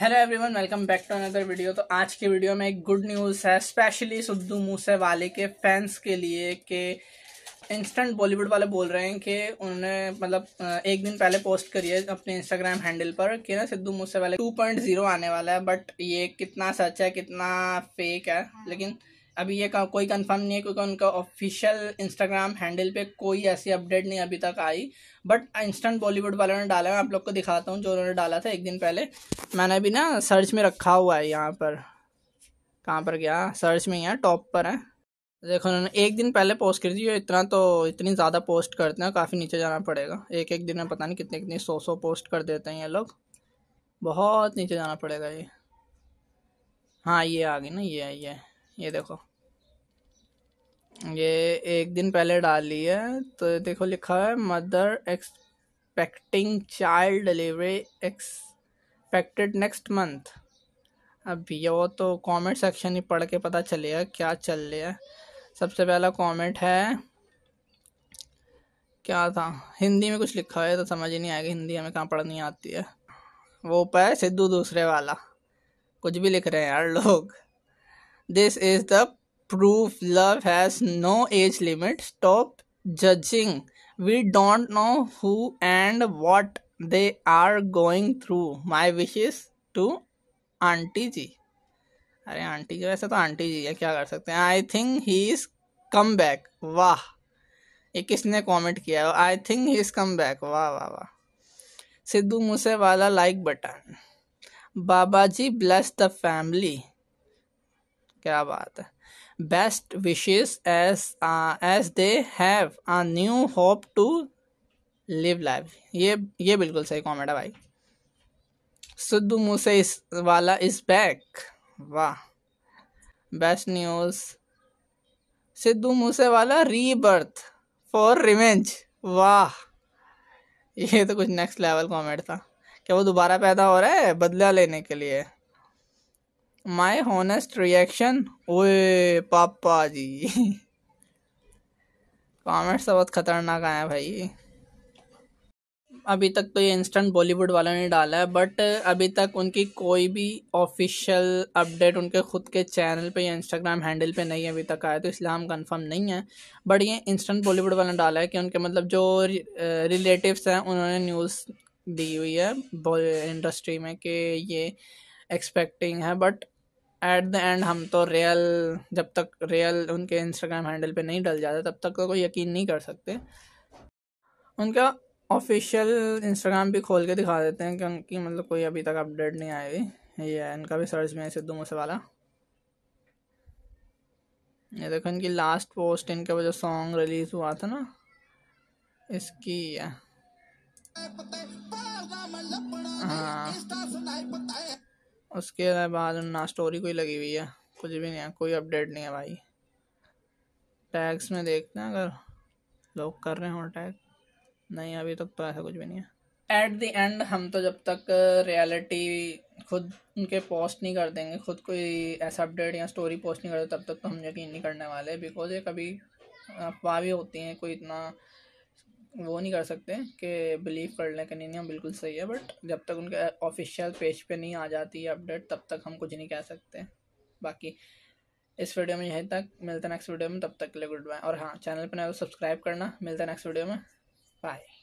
hello everyone welcome back to another video तो आज के वीडियो में एक गुड न्यूज़ है स्पेशली सिद्धू मूसे वाले के फैंस के लिए कि इंस्टेंट बॉलीवुड वाले बोल रहे हैं कि उन्होंने मतलब एक दिन पहले पोस्ट करी है अपने इंस्टाग्राम हैंडल पर कि ना सिद्धू मूसे वाले 2.0 आने वाला है बट ये कितना सच है कितना फेक है लेकिन अभी ये कोई कंफर्म नहीं है क्योंकि उनका ऑफिशियल इंस्टाग्राम हैंडल पे कोई ऐसी अपडेट नहीं अभी तक आई बट इंस्टेंट बॉलीवुड वालों ने डाला है मैं आप लोग को दिखाता हूँ जो उन्होंने डाला था एक दिन पहले मैंने अभी ना सर्च में रखा हुआ है यहाँ पर कहाँ पर गया सर्च में ही है टॉप पर है देखो उन्होंने एक दिन पहले पोस्ट कर दी इतना तो इतनी ज़्यादा पोस्ट करते हैं काफ़ी नीचे जाना पड़ेगा एक एक दिन में पता नहीं कितने कितने सौ सौ पोस्ट कर देते हैं ये लोग बहुत नीचे जाना पड़ेगा ये हाँ ये आ गई ना ये ये ये देखो ये एक दिन पहले डाली है तो देखो लिखा है mother expecting child delivery expected next month अब भैया वो तो कमेंट सेक्शन ही पढ़ के पता चलेगा क्या चल रहा है सबसे पहला कमेंट है क्या था हिंदी में कुछ लिखा है तो समझ ही नहीं आएगा हिंदी हमें कहाँ पढ़नी आती है वो पर सिद्धू दूसरे वाला कुछ भी लिख रहे हैं यार लोग this is the proof love has no age limit stop judging we don't know who and what they are going through my wishes to aunty ji अरे आंटी जी वैसे तो आंटी जी है क्या कर सकते हैं I think he is come back वाह ये किसने कॉमेंट किया है I think he is come back वाह वाह वाह Sidhu Moosewala like button Baba ji bless the family क्या बात है best wishes as as they have a new hope to live life ये ये बिल्कुल सही कॉमेंट है भाई सिद्धू मूसे इस वाला इज बैक वाह best news Sidhu Moose Wala rebirth for revenge वाह ये तो कुछ नेक्स्ट लेवल कॉमेंट था क्या वो दोबारा पैदा हो रहा है बदला लेने के लिए माई होनेस्ट रिएक्शन ओए पापा जी तो बहुत ख़तरनाक आए हैं भाई अभी तक तो ये इंस्टेंट बॉलीवुड वालों ने डाला है बट अभी तक उनकी कोई भी ऑफिशियल अपडेट उनके खुद के चैनल पे या इंस्टाग्राम हैंडल पे नहीं अभी तक आया तो इसलिए हम कंफर्म नहीं है बट ये इंस्टेंट बॉलीवुड वालों ने डाला है कि उनके मतलब जो रिलेटिव्स हैं उन्होंने न्यूज़ दी हुई है इंडस्ट्री में कि ये एक्सपेक्टिंग है बट एट द एंड हम तो रियल जब तक रियल उनके इंस्टाग्राम हैंडल पे नहीं डल जाता तब तक तो कोई यकीन नहीं कर सकते उनका ऑफिशियल इंस्टाग्राम भी खोल के दिखा देते हैं क्योंकि मतलब कोई अभी तक अपडेट नहीं आई हुई ये इनका भी सर्च में है सिद्धू मूसे वाला ये देखो इनकी लास्ट पोस्ट इनके वो जो सॉन्ग रिलीज हुआ था ना इसकी है उसके बाद ना स्टोरी कोई लगी हुई है कुछ भी नहीं है कोई अपडेट नहीं है भाई टैग्स में देखते हैं अगर लोग कर रहे हो टैग नहीं अभी तक तो ऐसा कुछ भी नहीं है एट द एंड हम तो जब तक रियलिटी खुद उनके पोस्ट नहीं कर देंगे खुद कोई ऐसा अपडेट या स्टोरी पोस्ट नहीं करते तब तक तो हम यकीन नहीं करने वाले बिकॉज ये कभी अफवाह भी होती हैं कोई इतना वो नहीं कर सकते कि बिलीव कर लें कि नहीं नहीं हम बिल्कुल सही है बट जब तक उनके ऑफिशियल पेज पे नहीं आ जाती है अपडेट तब तक हम कुछ नहीं कह सकते बाकी इस वीडियो में यहीं तक मिलते हैं नेक्स्ट वीडियो में तब तक के लिए गुड बाय और हाँ चैनल पर ना तो सब्सक्राइब करना मिलते हैं नेक्स्ट वीडियो में बाय